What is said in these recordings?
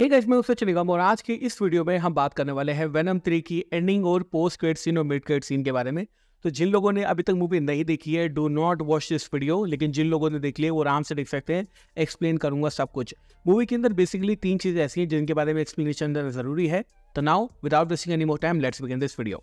एक गाइस मैं उससे चलेगा और आज की इस वीडियो में हम बात करने वाले हैं वेनम थ्री की एंडिंग और पोस्ट क्रेड सीन और मिड क्रेड सीन के बारे में तो जिन लोगों ने अभी तक मूवी नहीं देखी है do not watch this video लेकिन जिन लोगों ने देख लिया वो आराम से देख सकते हैं एक्सप्लेन करूंगा सब कुछ मूवी के अंदर बेसिकली तीन चीज़ें ऐसी हैं जिनके बारे में एक्सप्लेनेशन देना जरूरी है तो now without wasting any more time let's begin this video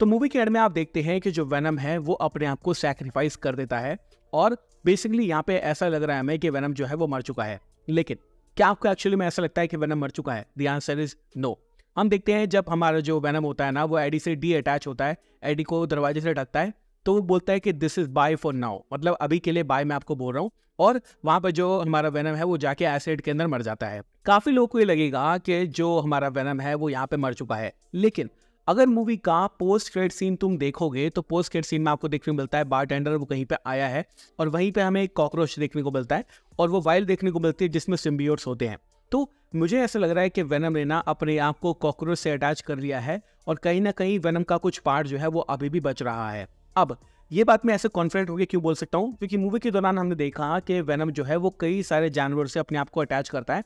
तो मूवी के एंड में आप देखते हैं कि जो वैनम है वो अपने आप को सेक्रीफाइस कर देता है और बेसिकली यहाँ पे ऐसा लग रहा है हमें कि वैनम जो है वो मर चुका है लेकिन क्या आपको एक्चुअली में ऐसा लगता है कि वेनम मर चुका है दी आंसर इज नो हम देखते हैं जब हमारा जो वेनम होता है ना वो एडी से डी अटैच होता है एडी को दरवाजे से ढकता है तो वो बोलता है कि this is bye for now मतलब अभी के लिए बाय मैं आपको बोल रहा हूँ और वहाँ पर जो हमारा वेनम है वो जाके एसिड के अंदर मर जाता है काफ़ी लोगों को ये लगेगा कि जो हमारा वेनम है वो यहाँ पे मर चुका है लेकिन अगर मूवी का पोस्ट क्रेडिट सीन तुम देखोगे तो पोस्ट क्रेडिट सीन में आपको देखने को मिलता है बार टेंडर वो कहीं पे आया है और वहीं पे हमें एक कॉकरोच देखने को मिलता है और वो वाइल्ड देखने को मिलती है जिसमें सिम्बियोर्स होते हैं तो मुझे ऐसा लग रहा है कि वेनम रेना अपने आप को कॉकरोच से अटैच कर लिया है और कहीं ना कहीं वेनम का कुछ पार्ट जो है वो अभी भी बच रहा है अब ये बात मैं ऐसे कॉन्फिडेंट होकर क्यों बोल सकता हूँ क्योंकि मूवी के दौरान हमने देखा कि वेनम जो है वो कई सारे जानवर से अपने आप को अटैच करता है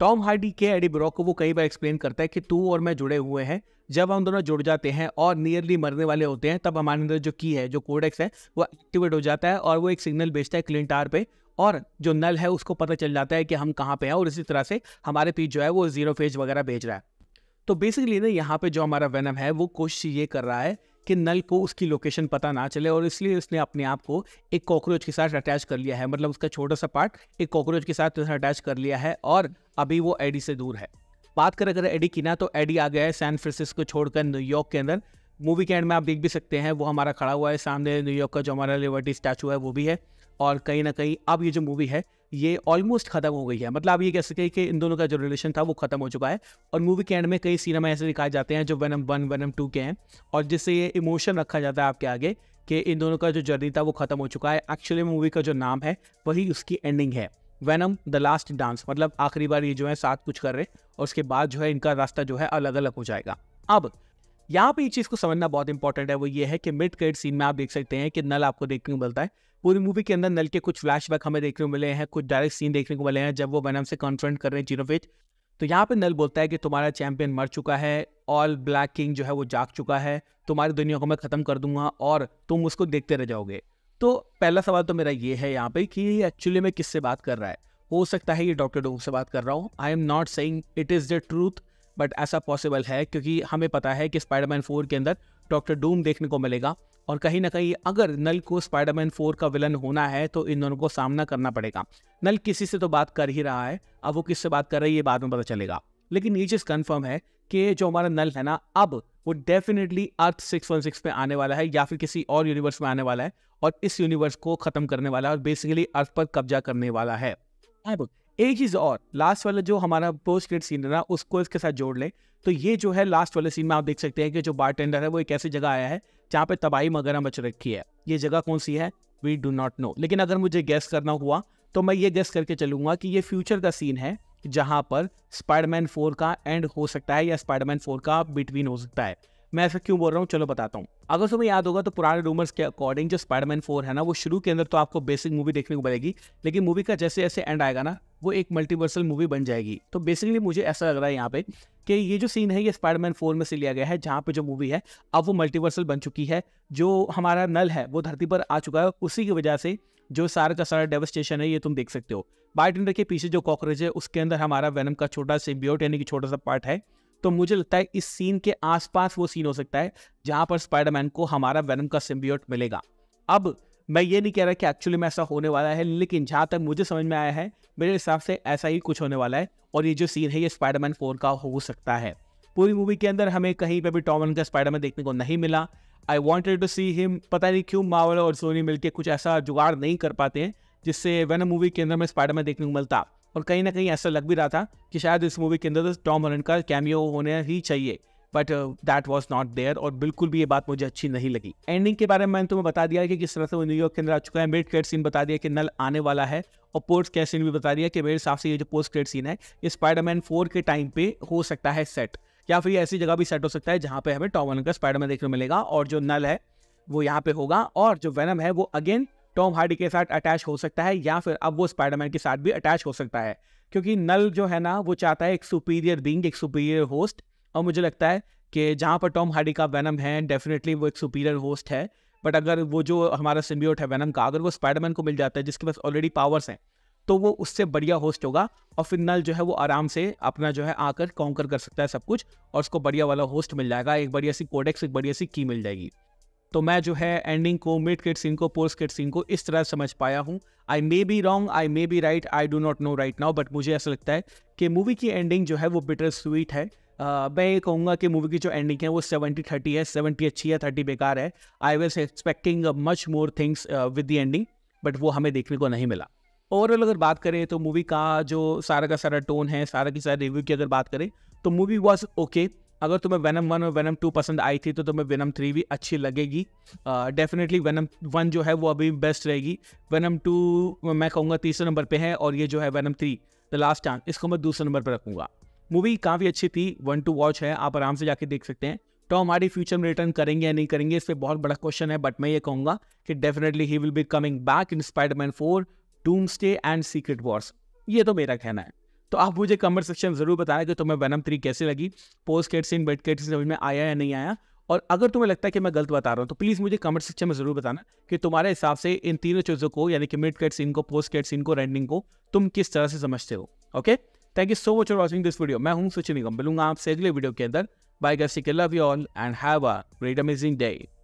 टॉम हार्डी के एडी ब्रॉक को वो कई बार एक्सप्लेन करता है कि तू और मैं जुड़े हुए हैं जब हम दोनों जुड़ जाते हैं और नियरली मरने वाले होते हैं तब हमारे अंदर जो की है जो कोडेक्स है वो एक्टिवेट हो जाता है और वो एक सिग्नल भेजता है टार पे और जो नल है उसको पता चल जाता है कि हम कहाँ पे हैं और इसी तरह से हमारे पीछे जो है वो जीरो फेज वगैरह भेज रहा है तो बेसिकली ना यहाँ पे जो हमारा वेनम है वो कोशिश ये कर रहा है कि नल को उसकी लोकेशन पता ना चले और इसलिए उसने अपने आप को एक कॉकरोच के साथ अटैच कर लिया है मतलब उसका छोटा सा पार्ट एक कॉकरोच के साथ अटैच कर लिया है और अभी वो एडी से दूर है बात करें अगर एडी की ना तो एडी आ गया है सैन फ्रांसिस्को छोड़कर न्यूयॉर्क के अंदर मूवी के एंड में आप देख भी सकते हैं वो हमारा खड़ा हुआ है सामने न्यूयॉर्क का जो हमारा लिबर्टी स्टैचू है वो भी है और कहीं ना कहीं अब ये जो मूवी है ये ऑलमोस्ट खत्म हो गई है मतलब आप ये कह सकें कि इन दोनों का जो रिलेशन था वो खत्म हो चुका है और मूवी के एंड में कई सिनेमा ऐसे दिखाए जाते हैं जो वनम वन वनम टू के हैं और जिससे ये इमोशन रखा जाता है आपके आगे कि इन दोनों का जो जर्नी था वो खत्म हो चुका है एक्चुअली मूवी का जो नाम है वही उसकी एंडिंग है वैनम द लास्ट डांस मतलब आखिरी बार ये जो है साथ कुछ कर रहे हैं और उसके बाद जो है इनका रास्ता जो है अलग अलग हो जाएगा अब यहाँ पे ये चीज़ को समझना बहुत इंपॉर्टेंट है वो ये है कि मिड क्रेड सीन में आप देख सकते हैं कि नल आपको देखने को मिलता है पूरी मूवी के अंदर नल के कुछ फ्लैश हमें देखने को मिले हैं कुछ डायरेक्ट सीन देखने को मिले हैं जब वो वैनम से कॉन्फ्रेंट कर रहे हैं जीरोफेज तो यहाँ पे नल बोलता है कि तुम्हारा चैंपियन मर चुका है ऑल ब्लैक किंग जो है वो जाग चुका है तुम्हारी दुनिया को मैं ख़त्म कर दूंगा और तुम उसको देखते रह जाओगे तो पहला सवाल तो मेरा ये है यहाँ पे कि एक्चुअली मैं किससे बात कर रहा है हो सकता है ये डॉक्टर डोंग से बात कर रहा हूँ I am not saying it is the truth but ऐसा पॉसिबल है क्योंकि हमें पता है कि स्पाइडरमैन फोर के अंदर डॉक्टर डूम देखने को मिलेगा और कहीं ना कहीं अगर नल को स्पाइडरमैन फोर का विलन होना है तो इन दोनों को सामना करना पड़ेगा नल किसी से तो बात कर ही रहा है अब वो किससे बात कर रहा है ये बाद में पता चलेगा लेकिन ये चीज़ कन्फर्म है कि जो हमारा नल है ना अब वो definitely earth six one six पे आने वाला है या फिर किसी और यूनिवर्स में आने वाला है और इस यूनिवर्स को ख़त्म करने वाला है और बेसिकली अर्थ पर कब्जा करने वाला है अब एक चीज़ और लास्ट वाला जो हमारा पोस्ट क्रेडिट सीन है ना उसको इसके साथ जोड़ लें तो ये जो है लास्ट वाले सीन में आप देख सकते हैं कि जो बार टेंडर है वो एक ऐसी जगह आया है जहाँ पे तबाही वगैरह मच रखी है ये जगह कौन सी है वी डू नॉट नो लेकिन अगर मुझे गैस करना हुआ तो मैं ये गैस करके चलूंगा कि ये फ्यूचर का सीन है जहाँ पर स्पाइडरमैन फोर का एंड हो सकता है या स्पाइडरमैन फोर का बिटवीन हो सकता है मैं ऐसा क्यों बोल रहा हूँ चलो बताता हूँ अगर तुम्हें याद होगा तो पुराने रूमर्स के अकॉर्डिंग जो स्पाइडरमैन फोर है ना वो शुरू के अंदर तो आपको बेसिक मूवी देखने को मिलेगी लेकिन मूवी का जैसे जैसे एंड आएगा ना वो एक मल्टीवर्सल मूवी बन जाएगी तो बेसिकली मुझे ऐसा लग रहा है यहाँ पे कि ये जो सीन है ये स्पाइडरमैन फोर में से लिया गया है जहाँ पे जो मूवी है अब वो मल्टीवर्सल बन चुकी है जो हमारा नल है वो धरती पर आ चुका है उसी की वजह से जो सारा का सारा डेवस्टेशन है ये तुम देख सकते हो बाइटेंडर के पीछे जो कॉकरोच है उसके अंदर हमारा वेनम का छोटा सिम्बियोट यानी कि छोटा सा पार्ट है तो मुझे लगता है इस सीन के आसपास वो सीन हो सकता है जहां पर स्पाइडरमैन को हमारा वेनम का सिम्बियोट मिलेगा अब मैं ये नहीं कह रहा कि एक्चुअली में ऐसा होने वाला है लेकिन जहां तक मुझे समझ में आया है मेरे हिसाब से ऐसा ही कुछ होने वाला है और ये जो सीन है ये स्पाइडरमैन फोर का हो सकता है पूरी मूवी के अंदर हमें कहीं पर भी टॉमन का स्पाइडरमैन देखने को नहीं मिला I wanted to see him पता नहीं क्यों मावल और सोनी मिलकर कुछ ऐसा जुगाड़ नहीं कर पाते हैं जिससे वेनम मूवी के अंदर में स्पाइडरमैन देखने को मिलता और कहीं ना कहीं ऐसा लग भी रहा था कि शायद इस मूवी के अंदर टॉम तो हॉलैंड का कैमियो होने ही चाहिए but that was not there और बिल्कुल भी ये बात मुझे अच्छी नहीं लगी एंडिंग के बारे में मैंने तुम्हें बता दिया कि किस तरह से वो न्यूयॉर्क के अंदर आ चुका है मिड क्रेड सीन बता दिया कि नल आने वाला है और पोस्ट क्रेड सीन भी बता दिया कि मेरे हिसाब से ये जो पोस्ट क्रेड सीन है ये स्पाइडरमैन फोर के टाइम पे हो सकता है सेट या फिर ऐसी जगह भी सेट हो सकता है जहाँ पे हमें टॉम का स्पाइडरमैन देखने को मिलेगा और जो नल है वो यहाँ पे होगा और जो वेनम है वो अगेन टॉम हार्डी के साथ अटैच हो सकता है या फिर अब वो स्पाइडरमैन के साथ भी अटैच हो सकता है क्योंकि नल जो है ना वो चाहता है एक सुपीरियर बींग एक सुपीरियर होस्ट और मुझे लगता है कि जहाँ पर टॉम हार्डी का वैनम है डेफिनेटली वो एक सुपीरियर होस्ट है बट अगर वो जो हमारा सिम्बियोट है वैनम का अगर वो स्पाइडरमैन को मिल जाता है जिसके पास ऑलरेडी पावर्स हैं तो वो उससे बढ़िया होस्ट होगा और फिर नल जो है वो आराम से अपना जो है आकर काउंकर कर सकता है सब कुछ और उसको बढ़िया वाला होस्ट मिल जाएगा एक बढ़िया सी कोडेक्स एक बढ़िया सी की मिल जाएगी तो मैं जो है एंडिंग को मिड किट सीन को पोस्ट किट सीन को इस तरह समझ पाया हूँ I may be wrong I may be right I do not know right now but मुझे ऐसा लगता है कि मूवी की एंडिंग जो है वो बिटर स्वीट है Uh, मैं ये कहूँगा कि मूवी की जो एंडिंग है वो सेवेंटी थर्टी है सेवेंटी अच्छी है थर्टी बेकार है I was expecting much more things with the ending but वो हमें देखने को नहीं मिला ओवरऑल अगर बात करें तो मूवी का जो सारा का सारा टोन है सारा की सारा रिव्यू की अगर बात करें तो मूवी वॉज ओके अगर तुम्हें वैनम वन और वैनम टू पसंद आई थी तो तुम्हें वैनम थ्री भी अच्छी लगेगी डेफिनेटली वैनम वन जो है वो अभी बेस्ट रहेगी वैनम टू मैं कहूँगा तीसरे नंबर पे है और ये जो है Venom three the last chance इसको मैं दूसरे नंबर पर रखूँगा मूवी काफ़ी अच्छी थी वन टू वॉच है आप आराम से जाके देख सकते हैं तो हमारी फ्यूचर में रिटर्न करेंगे या नहीं करेंगे इस पर बहुत बड़ा क्वेश्चन है बट मैं ये कहूँगा कि definitely he will be coming back in Spiderman four stay and Secret Wars ये तो मेरा कहना है तो आप मुझे कमेंट सेक्शन ज़रूर बताया कि तुम्हें वैनम थ्री कैसे लगी पोस्ट केट सीन बेट केट सीन समझ में आया या नहीं आया और अगर तुम्हें लगता है कि मैं गलत बता रहा हूँ तो प्लीज़ मुझे कमेंट सेक्शन में ज़रूर बताना कि तुम्हारे हिसाब से इन तीनों चीज़ों को यानी कि मिड कैट सीन को पोस्ट कैट सीन को रेंडिंग को तुम किस तरह से समझते हो okay thank you so much for watching this video मैं हूँ सुचिन निगम मिलूंगा आपसे अगले वीडियो के अंदर बाय के love you all and have a great amazing day